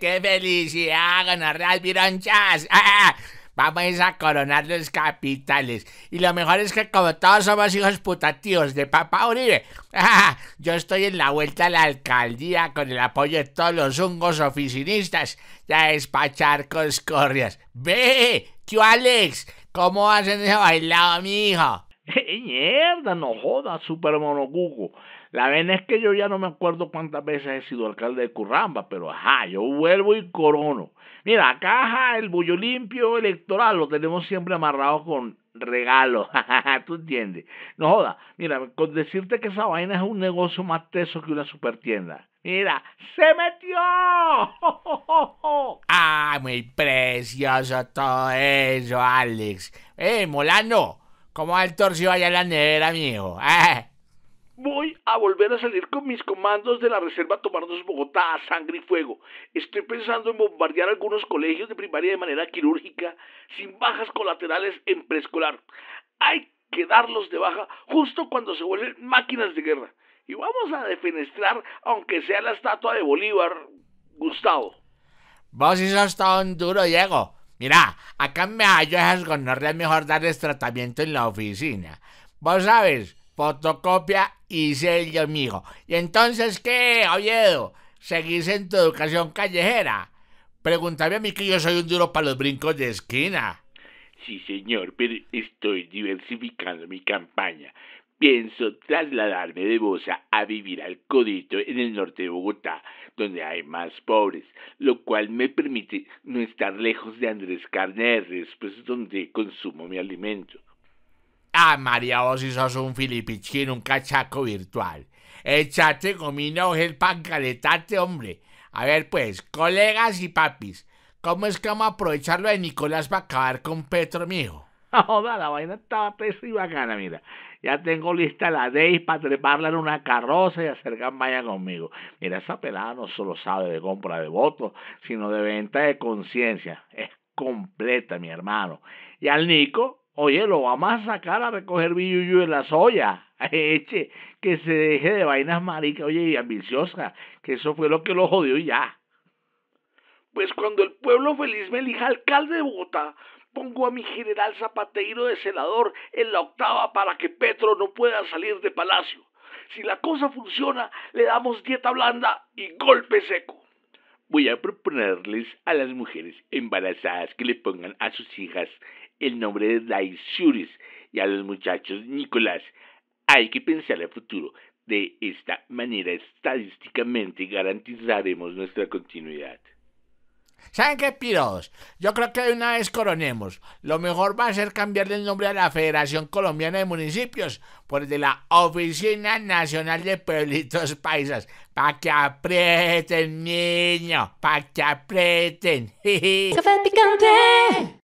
¡Qué felicidad ganar las vironchas! Ah, ah, ¡Ah! Vamos a coronar los capitales. Y lo mejor es que como todos somos hijos putativos de papá Uribe, ah, yo estoy en la vuelta a la alcaldía con el apoyo de todos los hongos oficinistas ya despachar escorrias. ¡Ve! ¡Tío Alex! ¿Cómo hacen ese bailado, mi hijo? ¡Eh, Mierda, no joda, super monocuco. La verdad es que yo ya no me acuerdo cuántas veces he sido alcalde de Curramba, pero ajá, yo vuelvo y corono. Mira, acá el bullo limpio electoral lo tenemos siempre amarrado con regalos, tú entiendes. No joda. mira, con decirte que esa vaina es un negocio más teso que una supertienda Mira, se metió. ¡Ah, muy precioso todo eso, Alex! ¡Eh, Molano! ¡Como el allá en la nevera, mijo? Ah. Voy a volver a salir con mis comandos de la reserva tomarnos Bogotá a sangre y fuego. Estoy pensando en bombardear algunos colegios de primaria de manera quirúrgica, sin bajas colaterales en preescolar. Hay que darlos de baja justo cuando se vuelven máquinas de guerra. Y vamos a defenestrar, aunque sea la estatua de Bolívar, Gustavo. Vos y sos tan duro, Diego. Mira, acá me hallo esas gonorreas, mejor darles tratamiento en la oficina. Vos sabes, fotocopia y sello, amigo. ¿Y entonces qué, Oviedo? ¿Seguís en tu educación callejera? Pregúntame a mí que yo soy un duro para los brincos de esquina. Sí, señor, pero estoy diversificando mi campaña pienso trasladarme de Bosa a vivir al Codito en el norte de Bogotá, donde hay más pobres, lo cual me permite no estar lejos de Andrés Carneres, pues donde consumo mi alimento. Ah, María, vos si sos un filipichín, un cachaco virtual. Echate mi o el pancaletate, hombre. A ver, pues, colegas y papis, ¿cómo es que vamos a aprovecharlo de Nicolás para acabar con Petro, mijo? la vaina estaba pesa y bacana, mira. Ya tengo lista la DEIS para treparla en una carroza y hacer campaña conmigo. Mira, esa pelada no solo sabe de compra de votos, sino de venta de conciencia. Es completa, mi hermano. Y al Nico, oye, lo vamos a sacar a recoger billuyu en la soya. Eche, que se deje de vainas maricas, oye, y ambiciosas, que eso fue lo que lo jodió y ya. Pues cuando el pueblo feliz me elija alcalde de Bogotá, pongo a mi general Zapateiro de senador en la octava para que Petro no pueda salir de palacio. Si la cosa funciona, le damos dieta blanda y golpe seco. Voy a proponerles a las mujeres embarazadas que le pongan a sus hijas el nombre de Daisuris y a los muchachos Nicolás. Hay que pensar el futuro. De esta manera estadísticamente garantizaremos nuestra continuidad. ¿Saben qué, piros? Yo creo que de una vez coronemos. Lo mejor va a ser cambiarle el nombre a la Federación Colombiana de Municipios por el de la Oficina Nacional de Pueblitos Paisas. Pa' que aprieten, niño. Pa' que aprieten. picante.